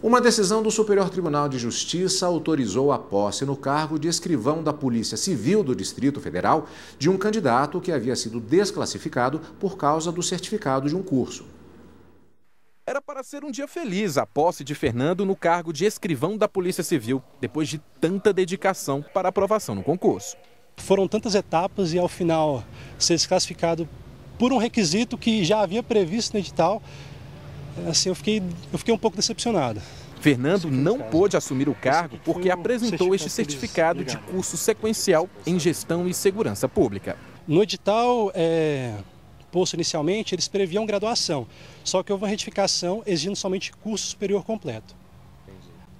Uma decisão do Superior Tribunal de Justiça autorizou a posse no cargo de escrivão da Polícia Civil do Distrito Federal de um candidato que havia sido desclassificado por causa do certificado de um curso. Era para ser um dia feliz a posse de Fernando no cargo de escrivão da Polícia Civil, depois de tanta dedicação para aprovação no concurso. Foram tantas etapas e, ao final, ser desclassificado por um requisito que já havia previsto no edital assim, eu fiquei, eu fiquei um pouco decepcionado. Fernando não pôde assumir o cargo porque apresentou este certificado de curso sequencial em gestão e segurança pública. No edital é, posto inicialmente, eles previam graduação, só que houve uma retificação exigindo somente curso superior completo.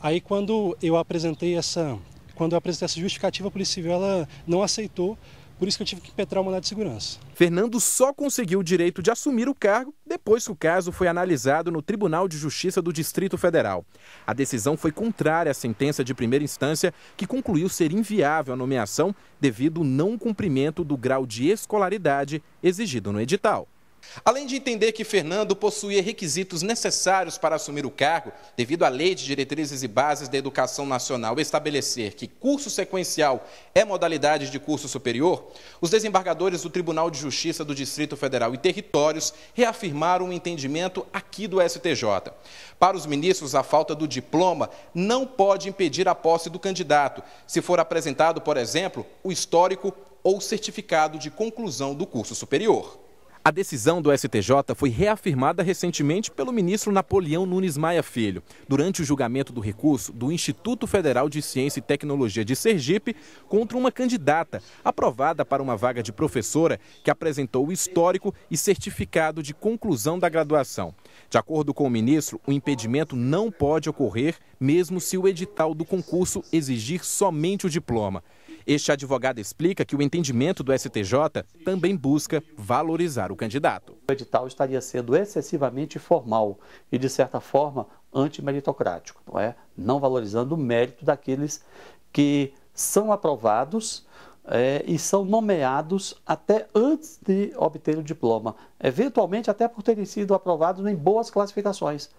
Aí quando eu apresentei essa, quando eu apresentei essa justificativa, a Polícia Civil ela não aceitou por isso que eu tive que impetrar o mandato de segurança. Fernando só conseguiu o direito de assumir o cargo depois que o caso foi analisado no Tribunal de Justiça do Distrito Federal. A decisão foi contrária à sentença de primeira instância, que concluiu ser inviável a nomeação devido ao não cumprimento do grau de escolaridade exigido no edital. Além de entender que Fernando possuía requisitos necessários para assumir o cargo, devido à Lei de Diretrizes e Bases da Educação Nacional estabelecer que curso sequencial é modalidade de curso superior, os desembargadores do Tribunal de Justiça do Distrito Federal e Territórios reafirmaram o um entendimento aqui do STJ. Para os ministros, a falta do diploma não pode impedir a posse do candidato, se for apresentado, por exemplo, o histórico ou certificado de conclusão do curso superior. A decisão do STJ foi reafirmada recentemente pelo ministro Napoleão Nunes Maia Filho, durante o julgamento do recurso do Instituto Federal de Ciência e Tecnologia de Sergipe contra uma candidata aprovada para uma vaga de professora que apresentou o histórico e certificado de conclusão da graduação. De acordo com o ministro, o impedimento não pode ocorrer mesmo se o edital do concurso exigir somente o diploma. Este advogado explica que o entendimento do STJ também busca valorizar o candidato. O edital estaria sendo excessivamente formal e, de certa forma, antimeritocrático, não é? Não valorizando o mérito daqueles que são aprovados é, e são nomeados até antes de obter o diploma, eventualmente até por terem sido aprovados em boas classificações.